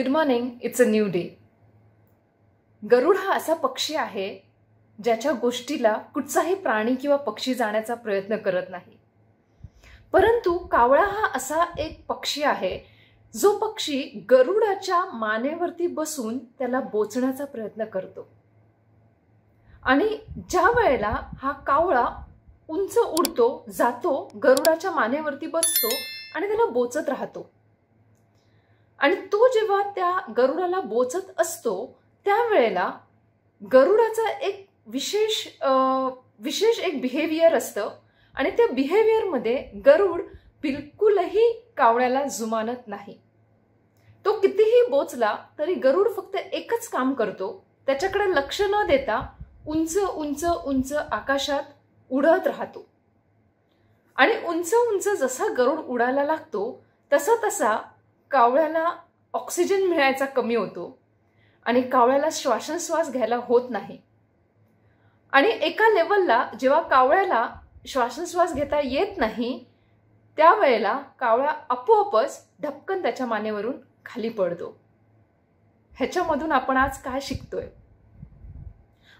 good morning it's a new day गरुड हा असा पक्षी आहे ज्याच्या गोष्टीला कुठचाही प्राणी किंवा पक्षी जाण्याचा प्रयत्न करत नाही परंतु कावळा हा असा एक पक्षी आहे जो पक्षी गरुडाच्या मानेवरती बसून त्याला बोचण्याचा प्रयत्न करतो आणि ज्या वेळेला हा कावळा उंच उडतो जातो गरुडाच्या मानेवरती बसतो आणि त्याला बोचत राहतो आणि तो जेव्हा त्या गरुडाला बोचत असतो त्यावेळेला गरुडाचा एक विशेष विशेष एक बिहेवियर असतं आणि त्या बिहेवियरमध्ये गरुड बिलकुलही कावळ्याला जुमानत नाही तो कितीही बोचला तरी गरुड फक्त एकच काम करतो त्याच्याकडे लक्ष न देता उंच उंच उंच आकाशात उडत राहतो आणि उंच उंच जसा गरुड उडायला लागतो तसा तसा कावळ्याला ऑक्सिजन मिळायचा कमी होतो आणि कावळ्याला श्वासनश्वास घ्यायला होत नाही आणि एका लेवलला जेव्हा कावळ्याला श्वासनश्वास घेता येत नाही त्यावेळेला कावळा आपोआपच ढपकन त्याच्या मानेवरून खाली पडतो ह्याच्यामधून आपण आज काय शिकतोय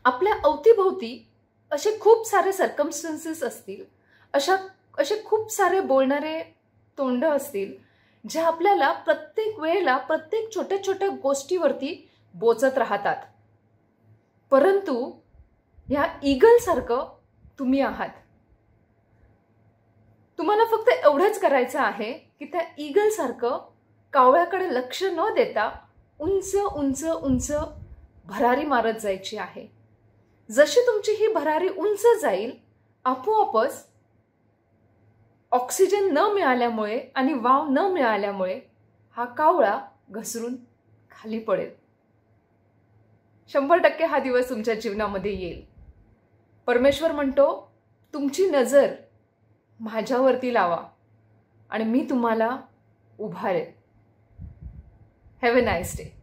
आपल्या अवतीभोवती असे खूप सारे सरकमस्टन्सेस असतील अशा असे खूप सारे बोलणारे तोंड असतील ज्या आपल्याला प्रत्येक वेळेला प्रत्येक छोट्या छोट्या गोष्टीवरती बोचत राहतात परंतु ह्या ईगलसारखं तुम्ही आहात तुम्हाला फक्त एवढंच करायचं आहे की त्या ईगलसारखं कावळ्याकडे लक्ष न देता उंच उंच उंच भरारी मारत जायची आहे जशी तुमची ही भरारी उंच जाईल आपोआपच ऑक्सिजन न मिळाल्यामुळे आणि वाव न मिळाल्यामुळे हा कावळा घसरून खाली पडेल शंभर टक्के हा दिवस तुमच्या जीवनामध्ये येईल परमेश्वर म्हणतो तुमची नजर माझ्यावरती लावा आणि मी तुम्हाला उभारेन हॅव अ नाईस डे